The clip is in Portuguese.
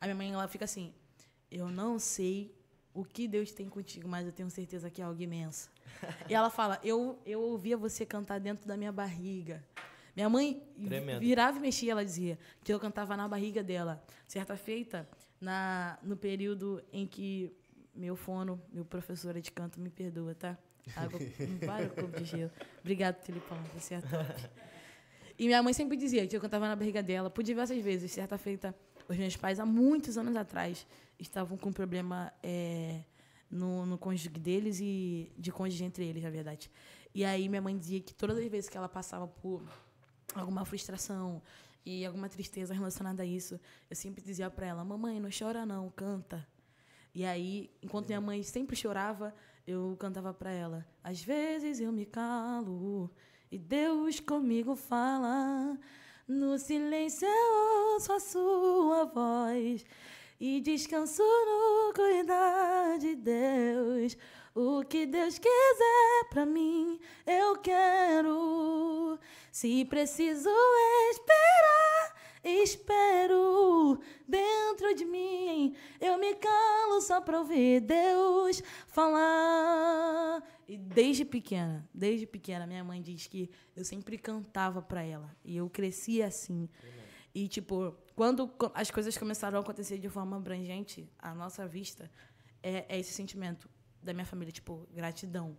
A minha mãe, ela fica assim: eu não sei o que Deus tem contigo, mas eu tenho certeza que é algo imenso. e ela fala: eu, eu ouvia você cantar dentro da minha barriga. Minha mãe Tremendo. virava e mexia, ela dizia que eu cantava na barriga dela. Certa feita, na, no período em que meu fono, meu professor de canto, me perdoa, tá? Água, tá, um vários de gelo. Obrigado, Filipão, você é top. E minha mãe sempre dizia que eu cantava na barriga dela, por diversas vezes. Certa feita, os meus pais, há muitos anos atrás, estavam com um problema é, no, no cônjuge deles e de cônjuge entre eles, na verdade. E aí minha mãe dizia que todas as vezes que ela passava por alguma frustração e alguma tristeza relacionada a isso, eu sempre dizia para ela: "Mamãe, não chora não, canta". E aí, enquanto minha mãe sempre chorava, eu cantava para ela: "Às vezes eu me calo e Deus comigo fala". No silêncio eu ouço a sua voz e descanso no cuidar de Deus. O que Deus quiser para mim, eu quero. Se preciso esperar, espero. Dentro de mim, eu me calo só para ouvir Deus falar. E desde pequena, desde pequena, minha mãe diz que eu sempre cantava para ela. E eu cresci assim. E, tipo, quando as coisas começaram a acontecer de forma abrangente à nossa vista, é, é esse sentimento da minha família, tipo, gratidão.